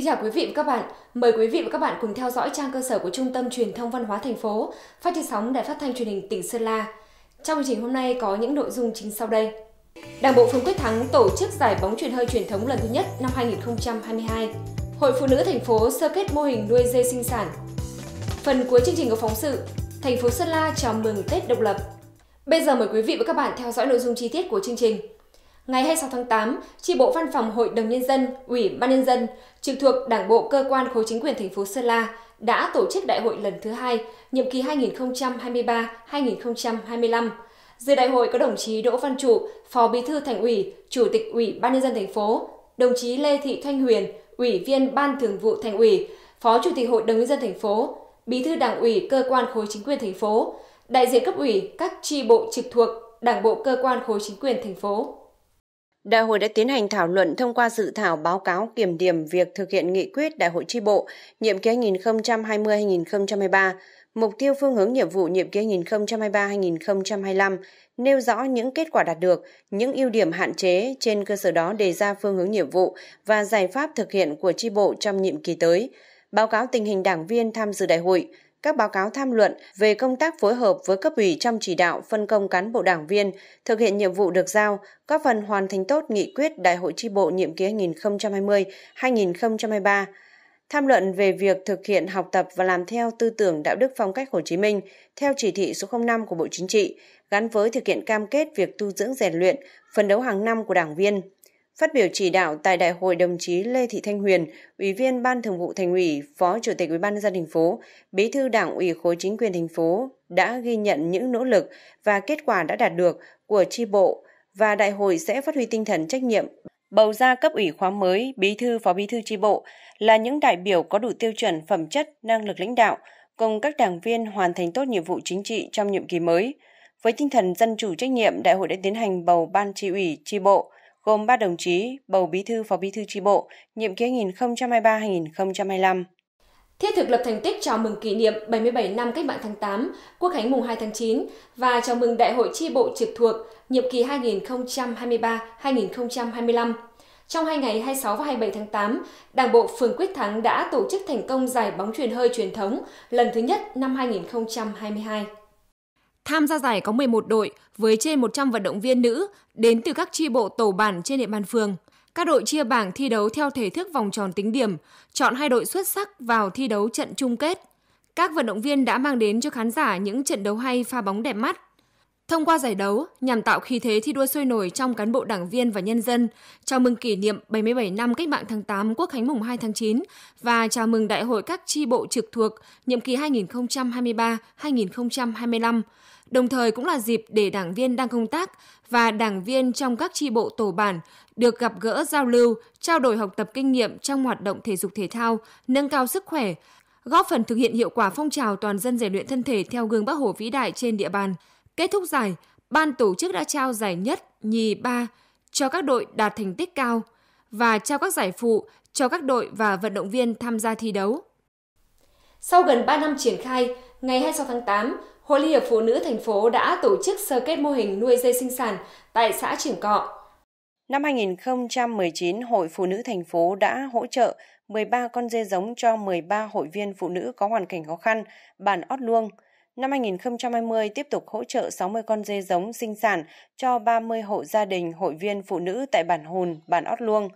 kính chào quý vị và các bạn. Mời quý vị và các bạn cùng theo dõi trang cơ sở của Trung tâm Truyền thông Văn hóa thành phố, phát trên sóng Đài Phát thanh Truyền hình tỉnh Sơn La. Trong chương trình hôm nay có những nội dung chính sau đây. Đảng bộ phường Quyết Thắng tổ chức giải bóng truyền hơi truyền thống lần thứ nhất năm 2022. Hội phụ nữ thành phố sơ kết mô hình nuôi dê sinh sản. Phần cuối chương trình có phóng sự Thành phố Sơn La chào mừng Tết độc lập. Bây giờ mời quý vị và các bạn theo dõi nội dung chi tiết của chương trình. Ngày 26 tháng 8, tri bộ Văn phòng Hội đồng Nhân dân, Ủy ban Nhân dân, trực thuộc Đảng bộ cơ quan khối chính quyền thành phố Sơn La đã tổ chức đại hội lần thứ hai, nhiệm kỳ 2023-2025. Dự đại hội có đồng chí Đỗ Văn Trụ, Phó Bí thư Thành ủy, Chủ tịch Ủy ban Nhân dân thành phố, đồng chí Lê Thị Thanh Huyền, Ủy viên Ban Thường vụ Thành ủy, Phó Chủ tịch Hội đồng Nhân dân thành phố, Bí thư Đảng ủy cơ quan khối chính quyền thành phố, đại diện cấp ủy các tri bộ trực thuộc Đảng bộ cơ quan khối chính quyền thành phố. Đại hội đã tiến hành thảo luận thông qua dự thảo báo cáo kiểm điểm việc thực hiện nghị quyết Đại hội tri bộ nhiệm kỳ 2020-2023, mục tiêu phương hướng nhiệm vụ nhiệm kỳ 2023-2025, nêu rõ những kết quả đạt được, những ưu điểm hạn chế, trên cơ sở đó đề ra phương hướng nhiệm vụ và giải pháp thực hiện của tri bộ trong nhiệm kỳ tới, báo cáo tình hình đảng viên tham dự đại hội, các báo cáo tham luận về công tác phối hợp với cấp ủy trong chỉ đạo phân công cán bộ đảng viên thực hiện nhiệm vụ được giao, góp phần hoàn thành tốt nghị quyết Đại hội tri bộ nhiệm kỳ 2020-2023 tham luận về việc thực hiện học tập và làm theo tư tưởng đạo đức phong cách Hồ Chí Minh theo chỉ thị số 05 của Bộ Chính trị, gắn với thực hiện cam kết việc tu dưỡng rèn luyện, phấn đấu hàng năm của đảng viên. Phát biểu chỉ đạo tại đại hội đồng chí Lê Thị Thanh Huyền, Ủy viên Ban Thường vụ Thành ủy, Phó Chủ tịch Ủy ban nhân dân thành phố, Bí thư Đảng ủy khối chính quyền thành phố đã ghi nhận những nỗ lực và kết quả đã đạt được của chi bộ và đại hội sẽ phát huy tinh thần trách nhiệm bầu ra cấp ủy khóa mới, bí thư, phó bí thư chi bộ là những đại biểu có đủ tiêu chuẩn phẩm chất, năng lực lãnh đạo cùng các đảng viên hoàn thành tốt nhiệm vụ chính trị trong nhiệm kỳ mới. Với tinh thần dân chủ trách nhiệm, đại hội đã tiến hành bầu ban tri ủy, tri bộ, gồm 3 đồng chí bầu bí thư phó bí thư tri bộ nhiệm kỳ 2023-2025. Thiết thực lập thành tích chào mừng kỷ niệm 77 năm Cách mạng tháng 8, Quốc khánh mùng 2 tháng 9 và chào mừng Đại hội tri bộ trực thuộc nhiệm kỳ 2023-2025. Trong hai ngày 26 và 27 tháng 8, Đảng bộ phường Quyết Thắng đã tổ chức thành công giải bóng truyền hơi truyền thống lần thứ nhất năm 2022. Tham gia giải có 11 đội với trên 100 vận động viên nữ đến từ các chi bộ tổ bản trên địa bàn phường. Các đội chia bảng thi đấu theo thể thức vòng tròn tính điểm, chọn hai đội xuất sắc vào thi đấu trận chung kết. Các vận động viên đã mang đến cho khán giả những trận đấu hay pha bóng đẹp mắt, Thông qua giải đấu nhằm tạo khí thế thi đua sôi nổi trong cán bộ đảng viên và nhân dân, chào mừng kỷ niệm 77 năm Cách mạng tháng 8 Quốc khánh mùng 2 tháng 9 và chào mừng Đại hội các tri bộ trực thuộc nhiệm kỳ 2023-2025, đồng thời cũng là dịp để đảng viên đang công tác và đảng viên trong các tri bộ tổ bản được gặp gỡ giao lưu, trao đổi học tập kinh nghiệm trong hoạt động thể dục thể thao, nâng cao sức khỏe, góp phần thực hiện hiệu quả phong trào toàn dân rèn luyện thân thể theo gương Bác Hồ vĩ đại trên địa bàn – Kết thúc giải, ban tổ chức đã trao giải nhất, nhì, ba cho các đội đạt thành tích cao và trao các giải phụ cho các đội và vận động viên tham gia thi đấu. Sau gần 3 năm triển khai, ngày 26 tháng 8, Hội Liên hiệp Phụ nữ thành phố đã tổ chức sơ kết mô hình nuôi dê sinh sản tại xã Triển Cọ. Năm 2019, Hội Phụ nữ thành phố đã hỗ trợ 13 con dê giống cho 13 hội viên phụ nữ có hoàn cảnh khó khăn, bản Ót Luông – năm 2020 tiếp tục hỗ trợ 60 con dê giống sinh sản cho 30 hộ gia đình hội viên phụ nữ tại bản Hùn, bản Ót Luông.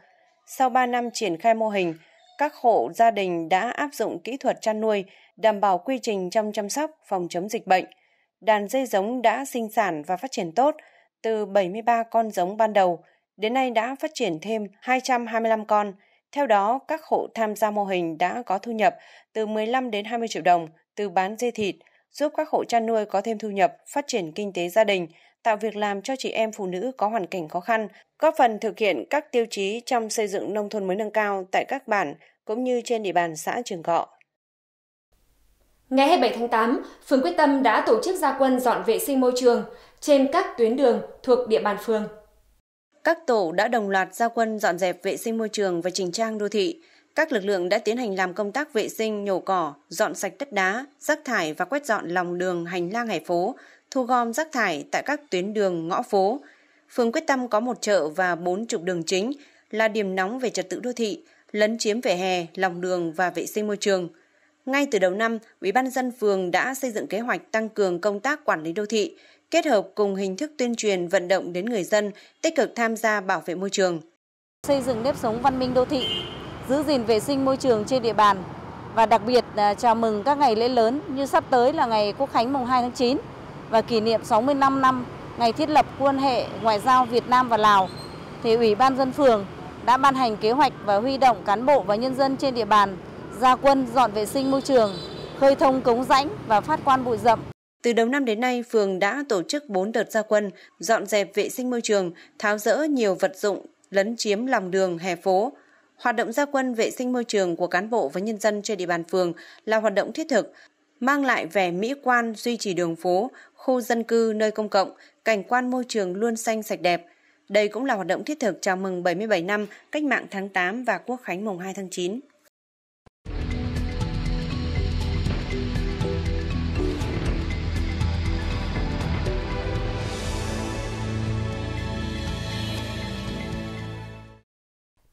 Sau 3 năm triển khai mô hình, các hộ gia đình đã áp dụng kỹ thuật chăn nuôi, đảm bảo quy trình trong chăm sóc, phòng chống dịch bệnh. Đàn dê giống đã sinh sản và phát triển tốt, từ 73 con giống ban đầu, đến nay đã phát triển thêm 225 con. Theo đó, các hộ tham gia mô hình đã có thu nhập từ 15 đến 20 triệu đồng từ bán dê thịt – giúp các hộ chăn nuôi có thêm thu nhập, phát triển kinh tế gia đình, tạo việc làm cho chị em phụ nữ có hoàn cảnh khó khăn, góp phần thực hiện các tiêu chí trong xây dựng nông thôn mới nâng cao tại các bản cũng như trên địa bàn xã Trường Cọ. Ngày 27 tháng 8, phường Quyết Tâm đã tổ chức gia quân dọn vệ sinh môi trường trên các tuyến đường thuộc địa bàn phường. Các tổ đã đồng loạt gia quân dọn dẹp vệ sinh môi trường và chỉnh trang đô thị, các lực lượng đã tiến hành làm công tác vệ sinh, nhổ cỏ, dọn sạch đất đá, rác thải và quét dọn lòng đường hành lang hải phố, thu gom rác thải tại các tuyến đường ngõ phố. Phường quyết tâm có một chợ và bốn trục đường chính là điểm nóng về trật tự đô thị, lấn chiếm vỉa hè, lòng đường và vệ sinh môi trường. Ngay từ đầu năm, Ủy ban dân phường đã xây dựng kế hoạch tăng cường công tác quản lý đô thị, kết hợp cùng hình thức tuyên truyền vận động đến người dân tích cực tham gia bảo vệ môi trường. Xây dựng nếp sống văn minh đô thị giữ gìn vệ sinh môi trường trên địa bàn và đặc biệt à, chào mừng các ngày lễ lớn như sắp tới là ngày Quốc khánh mùng 2 tháng 9 và kỷ niệm 65 năm ngày thiết lập quan hệ ngoại giao Việt Nam và Lào thì Ủy ban dân phường đã ban hành kế hoạch và huy động cán bộ và nhân dân trên địa bàn ra quân dọn vệ sinh môi trường, khơi thông cống rãnh và phát quan bụi rậm. Từ đầu năm đến nay, phường đã tổ chức 4 đợt gia quân, dọn dẹp vệ sinh môi trường, tháo rỡ nhiều vật dụng lấn chiếm lòng đường, hè phố, Hoạt động gia quân vệ sinh môi trường của cán bộ và nhân dân trên địa bàn phường là hoạt động thiết thực, mang lại vẻ mỹ quan duy trì đường phố, khu dân cư nơi công cộng, cảnh quan môi trường luôn xanh sạch đẹp. Đây cũng là hoạt động thiết thực chào mừng 77 năm Cách mạng tháng 8 và Quốc khánh mùng 2 tháng 9.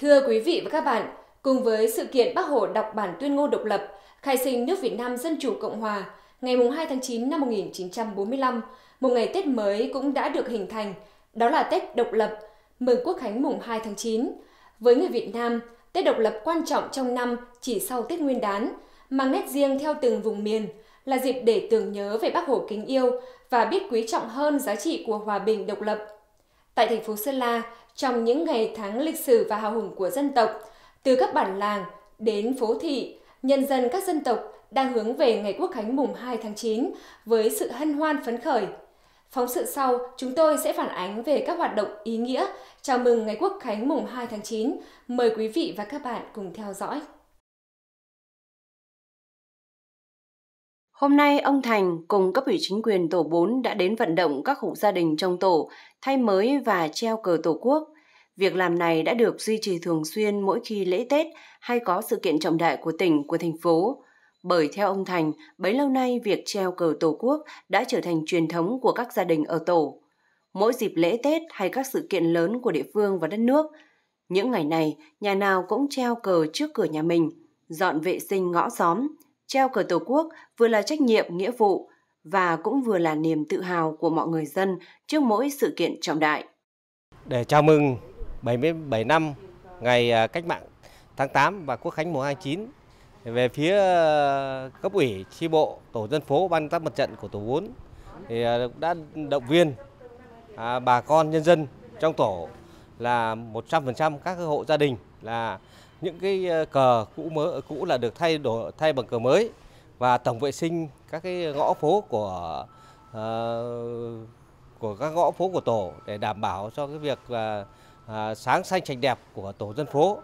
Thưa quý vị và các bạn, cùng với sự kiện Bác Hồ đọc bản tuyên ngôn độc lập, khai sinh nước Việt Nam Dân Chủ Cộng Hòa ngày 2 tháng 9 năm 1945, một ngày Tết mới cũng đã được hình thành, đó là Tết độc lập, mừng Quốc khánh mùng 2 tháng 9. Với người Việt Nam, Tết độc lập quan trọng trong năm chỉ sau Tết Nguyên đán, mang nét riêng theo từng vùng miền, là dịp để tưởng nhớ về Bác Hồ kính yêu và biết quý trọng hơn giá trị của hòa bình độc lập Tại thành phố Sơn La, trong những ngày tháng lịch sử và hào hùng của dân tộc, từ các bản làng đến phố thị, nhân dân các dân tộc đang hướng về ngày Quốc khánh mùng 2 tháng 9 với sự hân hoan phấn khởi. Phóng sự sau, chúng tôi sẽ phản ánh về các hoạt động ý nghĩa chào mừng ngày Quốc khánh mùng 2 tháng 9. Mời quý vị và các bạn cùng theo dõi. Hôm nay, ông Thành cùng cấp ủy chính quyền tổ 4 đã đến vận động các hộ gia đình trong tổ thay mới và treo cờ tổ quốc. Việc làm này đã được duy trì thường xuyên mỗi khi lễ Tết hay có sự kiện trọng đại của tỉnh, của thành phố. Bởi theo ông Thành, bấy lâu nay việc treo cờ Tổ quốc đã trở thành truyền thống của các gia đình ở tổ. Mỗi dịp lễ Tết hay các sự kiện lớn của địa phương và đất nước, những ngày này nhà nào cũng treo cờ trước cửa nhà mình, dọn vệ sinh ngõ xóm, treo cờ Tổ quốc vừa là trách nhiệm nghĩa vụ và cũng vừa là niềm tự hào của mọi người dân trước mỗi sự kiện trọng đại. Để chào mừng 77 năm ngày à, cách mạng tháng 8 và quốc khánh mùng 29 về phía à, cấp ủy tri bộ tổ dân phố ban tác mặt trận của tổ 4 thì à, đã động viên bà con nhân dân trong tổ là 100% các hộ gia đình là những cái ờ, cờ cũ mới cũ là được thay đổi thay bằng cờ mới và tổng vệ sinh các cái ngõ phố của uh, của các ngõ phố của tổ để đảm bảo cho cái việc là uh, sáng xanh sạch đẹp của tổ dân phố.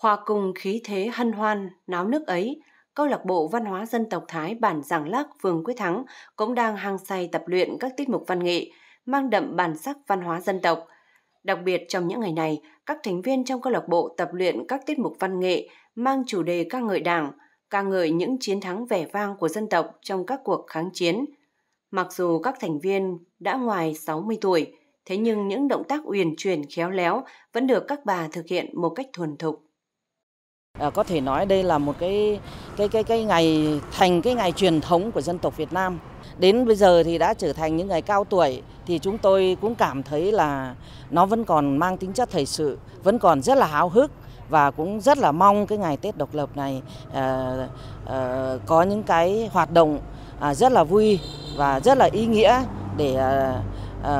Hòa cùng khí thế hân hoan náo nước ấy, câu lạc bộ văn hóa dân tộc Thái bản Giảng lắc phường Quyết Thắng cũng đang hăng say tập luyện các tiết mục văn nghệ mang đậm bản sắc văn hóa dân tộc – Đặc biệt trong những ngày này, các thành viên trong câu lạc bộ tập luyện các tiết mục văn nghệ mang chủ đề ca ngợi Đảng, ca ngợi những chiến thắng vẻ vang của dân tộc trong các cuộc kháng chiến. Mặc dù các thành viên đã ngoài 60 tuổi, thế nhưng những động tác uyển chuyển khéo léo vẫn được các bà thực hiện một cách thuần thục. Ờ, có thể nói đây là một cái cái cái cái ngày thành cái ngày truyền thống của dân tộc Việt Nam. Đến bây giờ thì đã trở thành những ngày cao tuổi thì chúng tôi cũng cảm thấy là nó vẫn còn mang tính chất thời sự, vẫn còn rất là háo hức và cũng rất là mong cái ngày Tết độc lập này à, à, có những cái hoạt động à, rất là vui và rất là ý nghĩa để à, à,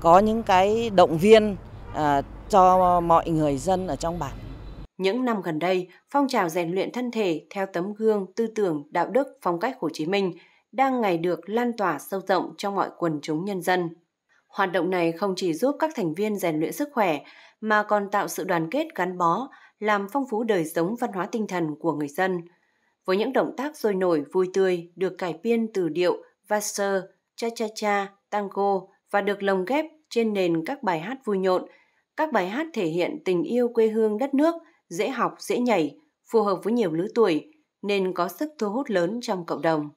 có những cái động viên à, cho mọi người dân ở trong bản. Những năm gần đây, phong trào rèn luyện thân thể theo tấm gương tư tưởng, đạo đức, phong cách Hồ Chí Minh đang ngày được lan tỏa sâu rộng trong mọi quần chúng nhân dân. Hoạt động này không chỉ giúp các thành viên rèn luyện sức khỏe mà còn tạo sự đoàn kết gắn bó, làm phong phú đời sống văn hóa tinh thần của người dân. Với những động tác sôi nổi vui tươi được cải biên từ điệu valser, cha-cha-cha, tango và được lồng ghép trên nền các bài hát vui nhộn, các bài hát thể hiện tình yêu quê hương đất nước – dễ học, dễ nhảy, phù hợp với nhiều lứa tuổi nên có sức thu hút lớn trong cộng đồng.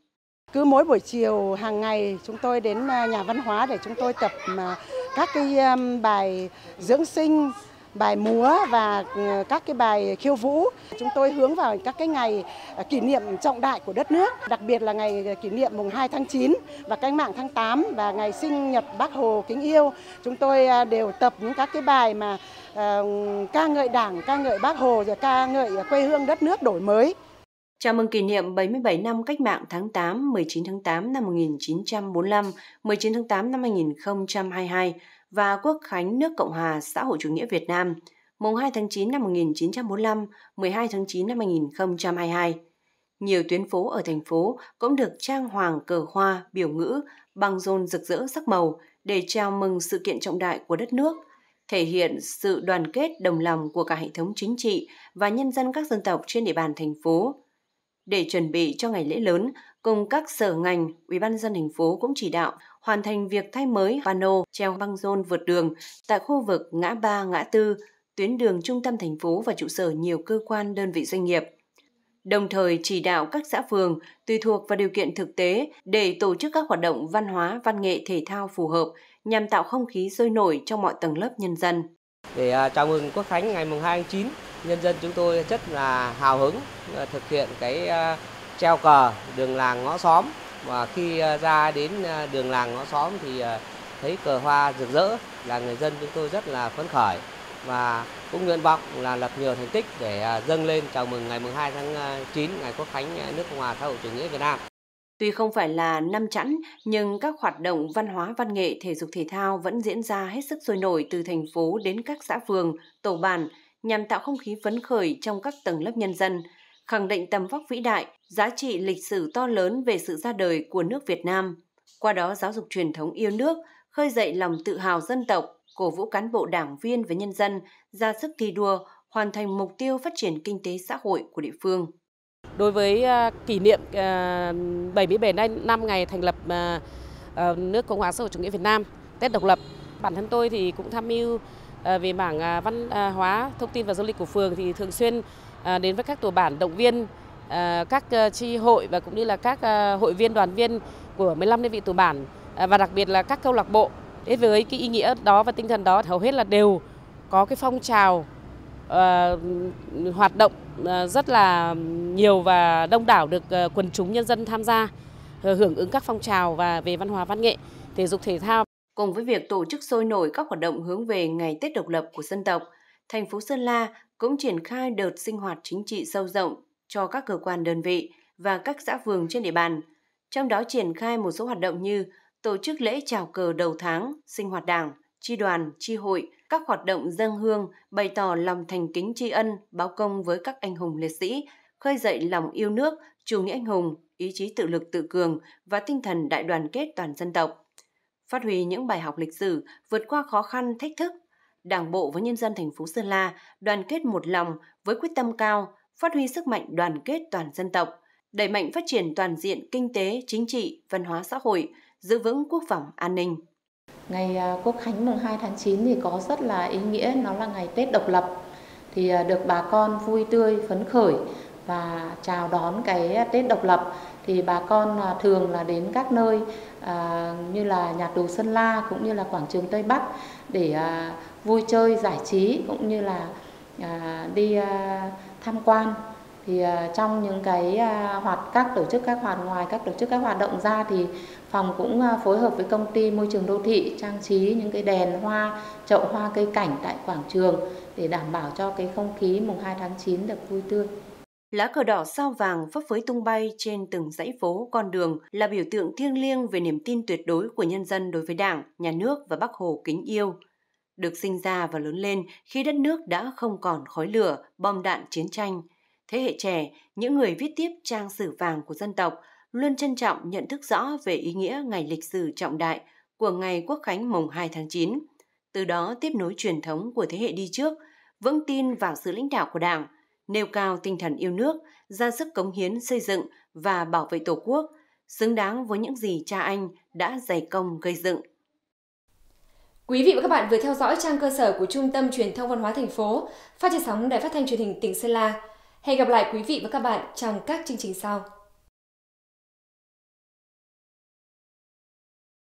Cứ mỗi buổi chiều hàng ngày chúng tôi đến à, nhà văn hóa để chúng tôi tập à, các cái bài dưỡng sinh, bài múa và ừ, các cái bài khiêu vũ. Chúng tôi hướng vào các cái ngày à, kỷ niệm trọng đại của đất nước, đặc biệt là ngày kỷ niệm mùng 2 tháng 9 và cách mạng tháng 8 và ngày sinh nhật Bác Hồ kính yêu. Chúng tôi đều tập những các cái bài mà Ờ, ca ngợi Đảng, ca ngợi Bác Hồ và ca ngợi quê hương đất nước đổi mới. Chào mừng kỷ niệm 77 năm cách mạng tháng 8, 19 tháng 8 năm 1945, 19 tháng 8 năm 2022 và Quốc khánh nước Cộng hòa xã hội chủ nghĩa Việt Nam, mùng 2 tháng 9 năm 1945, 12 tháng 9 năm 2022. Nhiều tuyến phố ở thành phố cũng được trang hoàng cờ hoa, biểu ngữ, băng rôn rực rỡ sắc màu để chào mừng sự kiện trọng đại của đất nước – thể hiện sự đoàn kết đồng lòng của cả hệ thống chính trị và nhân dân các dân tộc trên địa bàn thành phố. Để chuẩn bị cho ngày lễ lớn, cùng các sở ngành, Ủy ban dân thành phố cũng chỉ đạo hoàn thành việc thay mới pano treo băng rôn vượt đường tại khu vực ngã ba, ngã tư, tuyến đường trung tâm thành phố và trụ sở nhiều cơ quan đơn vị doanh nghiệp – đồng thời chỉ đạo các xã phường tùy thuộc vào điều kiện thực tế để tổ chức các hoạt động văn hóa, văn nghệ, thể thao phù hợp nhằm tạo không khí sôi nổi trong mọi tầng lớp nhân dân. Để à, chào mừng Quốc Khánh ngày 2 tháng 9, nhân dân chúng tôi rất là hào hứng à, thực hiện cái à, treo cờ đường làng ngõ xóm và khi ra đến đường làng ngõ xóm thì thấy cờ hoa rực rỡ là người dân chúng tôi rất là phấn khởi và cũng nguyện vọng là lập nhiều thành tích để à, dâng lên chào mừng ngày 2 tháng 9 à, ngày Quốc khánh à, nước Cộng hòa xã hội chủ nghĩa Việt Nam. Tuy không phải là năm chẵn, nhưng các hoạt động văn hóa, văn nghệ, thể dục thể thao vẫn diễn ra hết sức sôi nổi từ thành phố đến các xã phường, tổ bản nhằm tạo không khí phấn khởi trong các tầng lớp nhân dân, khẳng định tầm vóc vĩ đại, giá trị lịch sử to lớn về sự ra đời của nước Việt Nam. Qua đó giáo dục truyền thống yêu nước, khơi dậy lòng tự hào dân tộc, cổ vũ cán bộ đảng viên và nhân dân ra sức thi đua, hoàn thành mục tiêu phát triển kinh tế xã hội của địa phương. Đối với à, kỷ niệm 77 à, năm ngày thành lập à, nước Cộng hòa xã hội chủ nghĩa Việt Nam, Tết độc lập, bản thân tôi thì cũng tham mưu về mảng văn hóa, thông tin và du lịch của phường thì thường xuyên đến với các tổ bản động viên các tri hội và cũng như là các hội viên đoàn viên của 15 đơn vị tổ bản và đặc biệt là các câu lạc bộ Thế với cái ý nghĩa đó và tinh thần đó hầu hết là đều có cái phong trào uh, hoạt động ờ, rất là nhiều và đông đảo được ờ, quần chúng nhân dân tham gia hưởng ứng các phong trào và về văn hóa văn nghệ, thể dục thể thao. Cùng với việc tổ chức sôi nổi các hoạt động hướng về ngày Tết độc lập của dân tộc, thành phố Sơn La cũng triển khai đợt sinh hoạt chính trị sâu rộng cho các cơ quan đơn vị và các xã phường trên địa bàn. Trong đó triển khai một số hoạt động như tổ chức lễ chào cờ đầu tháng, sinh hoạt đảng, tri đoàn, tri hội, các hoạt động dân hương, bày tỏ lòng thành kính tri ân, báo công với các anh hùng liệt sĩ, khơi dậy lòng yêu nước, chủ nghĩa anh hùng, ý chí tự lực tự cường và tinh thần đại đoàn kết toàn dân tộc. Phát huy những bài học lịch sử, vượt qua khó khăn, thách thức, Đảng bộ và nhân dân thành phố Sơn La đoàn kết một lòng với quyết tâm cao, phát huy sức mạnh đoàn kết toàn dân tộc, đẩy mạnh phát triển toàn diện kinh tế, chính trị, văn hóa xã hội, giữ vững quốc phòng an ninh. Ngày à, Quốc khánh mùng 2 tháng 9 thì có rất là ý nghĩa, nó là ngày Tết độc lập thì à, được bà con vui tươi phấn khởi và chào đón cái Tết độc lập thì bà con à, thường là đến các nơi à, như là nhà tù Sơn La cũng như là quảng trường Tây Bắc để à, vui chơi giải trí cũng như là à, đi à, tham quan thì à, trong những cái à, hoạt các tổ chức các hoạt ngoài các tổ chức các hoạt động ra thì phòng cũng à, phối hợp với công ty môi trường đô thị trang trí những cái đèn hoa chậu hoa cây cảnh tại quảng trường để đảm bảo cho cái không khí mùng 2 tháng 9 được vui tươi. Lá cờ đỏ sao vàng phấp phới tung bay trên từng dãy phố, con đường là biểu tượng thiêng liêng về niềm tin tuyệt đối của nhân dân đối với Đảng, Nhà nước và Bắc Hồ kính yêu. Được sinh ra và lớn lên khi đất nước đã không còn khói lửa, bom đạn chiến tranh, thế hệ trẻ, những người viết tiếp trang sử vàng của dân tộc luôn trân trọng nhận thức rõ về ý nghĩa ngày lịch sử trọng đại của ngày Quốc khánh mùng 2 tháng 9, từ đó tiếp nối truyền thống của thế hệ đi trước, vững tin vào sự lãnh đạo của Đảng, nêu cao tinh thần yêu nước, ra sức cống hiến xây dựng và bảo vệ Tổ quốc, xứng đáng với những gì cha anh đã dày công gây dựng. Quý vị và các bạn vừa theo dõi trang cơ sở của Trung tâm Truyền thông Văn hóa thành phố, phát trên sóng Đài Phát thanh Truyền hình tỉnh Sơn La. Hẹn gặp lại quý vị và các bạn trong các chương trình sau.